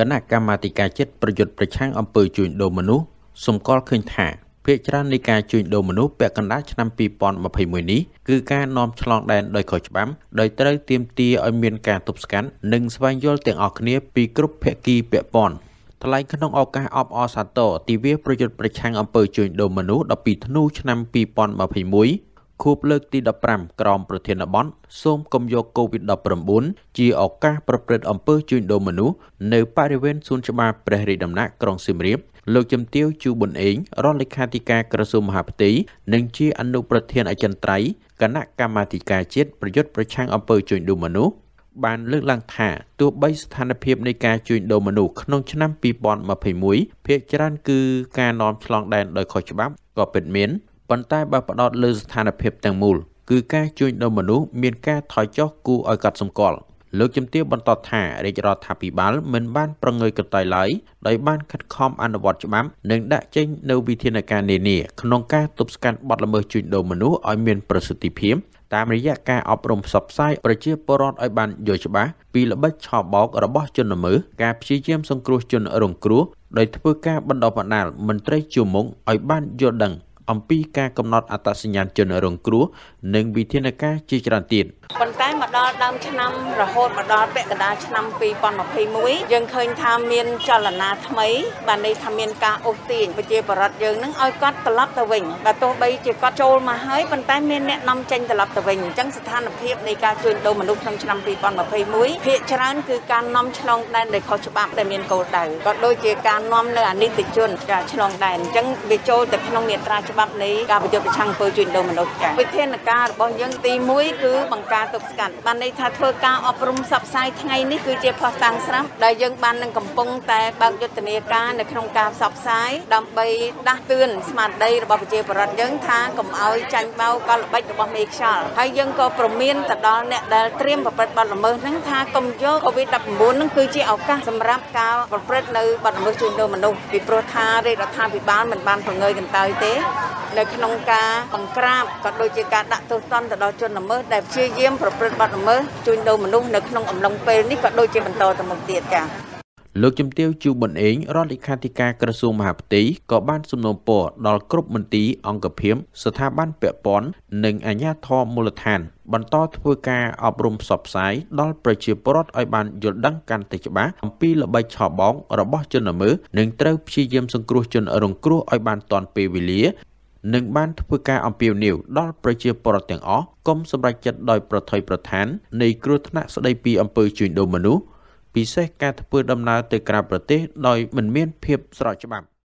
គណៈកម្មាធិការជាតិប្រយុទ្ធប្រឆាំងអំពើជួញដូរមនុស្សសម្គាល់ឃើញថាភាគច្រើននៃការជួញដូរមនុស្សពាក់កណ្ដាលឆ្នាំ2021នេះគឺការនាំឆ្លងដែនដោយខុសច្បាប់ ដោយត្រូវទាមទារឲ្យមានការទប់ស្កាត់និងស្វែងយល់ទាំងអស់គ្នាពីគ្រប់ភាគីពាក់ព័ន្ធថ្លែងក្នុងឱកាសអបអរសាទរទិវាប្រយុទ្ធប្រឆាំងអំពើជួញដូរមនុស្ស12ធ្នូឆ្នាំ2021ខួបលើកទី15ក្រមប្រធានបទសូមកុំយក COVID-19 ជាឱកាសប្រព្រឹត្តអំពើជួញដូរមនុស្សនៅបរិវេណសួនច្បារព្រះរាជដំណាក់ក្រុងសៀមរាបលោកជំទាវជូប៊ុនអេងរដ្ឋលេខាធិការក្រសួងមហាផ្ទៃនិងជាអនុប្រធានអចិន្ត្រៃយ៍គណៈកម្មាធិការជាតិប្រយុទ្ធប្រឆាំងអំពើជួញដូរមនុស្សបានលើកឡើងថាទោះបីស្ថានភាពនៃការជួញដូរមនុស្សក្នុងឆ្នាំ2021ភាគច្រើនគឺការនាំឆ្លងដែនដោយខុសច្បាប់ក៏ពិតមានប៉ុន្តែបើផ្ដោតលើស្ថានភាពទាំងមូលគឺការជួញដូរមនុស្សមានការថយចុះគួរឲ្យកត់សម្គាល់លោកជំទាវបន្តថារាជរដ្ឋាភិបាលមិនបានប្រងើយកន្តើយឡើយដោយបានខិតខំអនុវត្តច្បាប់និងដាក់ចេញនូវវិធានការនានាក្នុងការទប់ស្កាត់បទល្មើសជួញដូរមនុស្សឲ្យមានប្រសិទ្ធភាពតាមរយៈការអប់រំផ្សព្វផ្សាយប្រជាពលរដ្ឋឲ្យបានយល់ច្បាស់ពីល្បិចឆោបោករបស់ជនល្មើសការព្យាយាមសង្គ្រោះជនរងគ្រោះដោយធ្វើការបណ្ដុះបណ្ដាលមន្ត្រីជួរមុខឲ្យបានយល់ដឹងអំពីការកំណត់អត្តសញ្ញាណជនរងគ្រោះនិងវិធានការជាច្រើនទៀតប៉ុន្តែមកដល់ដើមឆ្នាំរហូតមកដល់ពាក់កណ្ដាលឆ្នាំ2021យើងឃើញថាមានចលនាថ្មីបានន័យថាមានការអូសទាញប្រជាប្រដ្ឋយើងនឹងឲ្យគាត់ត្រឡប់ទៅវិញបើទោះបីជាគាត់ចូលមកហើយប៉ុន្តែមានអ្នកនាំចេញត្រឡប់ទៅវិញអញ្ចឹងស្ថានភាពនៃការជួញដូរមនុស្សក្នុងឆ្នាំ2021ភាគច្រើនគឺការនាំឆ្លងដែនដែលខុសច្បាប់ដែលមានគោលដៅក៏ដូចជាការនាំនៅអនិច្ចជនឆ្លងដែនអញ្ចឹងវាចូលទៅក្នុងមាត្រាច្បាប់ច្បាប់នៃការប្រយុទ្ធប្រឆាំងអំពើជួញដូរមនុស្សចា៎វិធានការរបស់យើងទី1គឺបង្ការទប់ស្កាត់បានន័យថាធ្វើការអប់រំសັບផ្សាយថ្ងៃនេះគឺជាផុសតាំងស្រាប់ដែលយើងបាននឹងកំពុងតែបើកយុទ្ធនាការនៅក្នុងការផ្សព្វផ្សាយដើម្បីដាស់តឿនស្មារតីរបស់ប្រជាពលរដ្ឋយើងថាកុំឲ្យចាញ់បោកកលល្បិចរបស់មេខ្យល់ហើយយើងក៏ប្រមានទៅដល់អ្នកដែលត្រៀមប្រព្រឹត្តបទល្មើសហ្នឹងថាកុំយក COVID-19 ហ្នឹងគឺជាឱកាសសម្រាប់ការប្រព្រឹត្តនៅបទល្មើសជួញដូរមនុស្សពីព្រោះថារាជរដ្ឋាភិបាលមិនបានប្រងើយកន្តើយទេនៅក្នុងការបង្ក្រាបក៏ដូចជាការដាក់ទោសទណ្ឌទៅដល់ជនល្មើសដែលព្យាយាមប្រព្រឹត្តបទល្មើសជួញដូរមនុស្សនៅក្នុងអំឡុង ពេលនេះក៏ដូចជាបន្តទៅមុខទៀតចា៎លោកជំទាវជូប៊ុនអេងរដ្ឋលេខាធិការក្រសួងមហាផ្ទៃក៏បានសំណូមពរ ដល់គ្រប់មន្ទីរអង្គភាពស្ថាប័នពាក់ព័ន្ធនិងអាជ្ញាធរមូលដ្ឋាន បន្តធ្វើការ អប់រំផ្សព្វផ្សាយដល់ប្រជាពលរដ្ឋឲ្យបានយល់ដឹងកាន់តែច្បាស់អំពីល្បិចឆោបបងរបស់ជនល្មើសនិងត្រូវព្យាយាមសង្គ្រោះជន រងគ្រោះឲ្យបានទាន់ពេលវេលានិងបានធ្វើការអំពាវនាវដល់ប្រជាពលរដ្ឋទាំងអស់កុំសម្រេចចិត្តដោយប្រថុយប្រឋាន នៃគ្រោះថ្នាក់ស្ដីពីអំពើជួញដូរមនុស្សពិសេសការធ្វើដំណើរទៅក្រៅប្រទេសដោយមិនមានភាពស្របច្បាប់។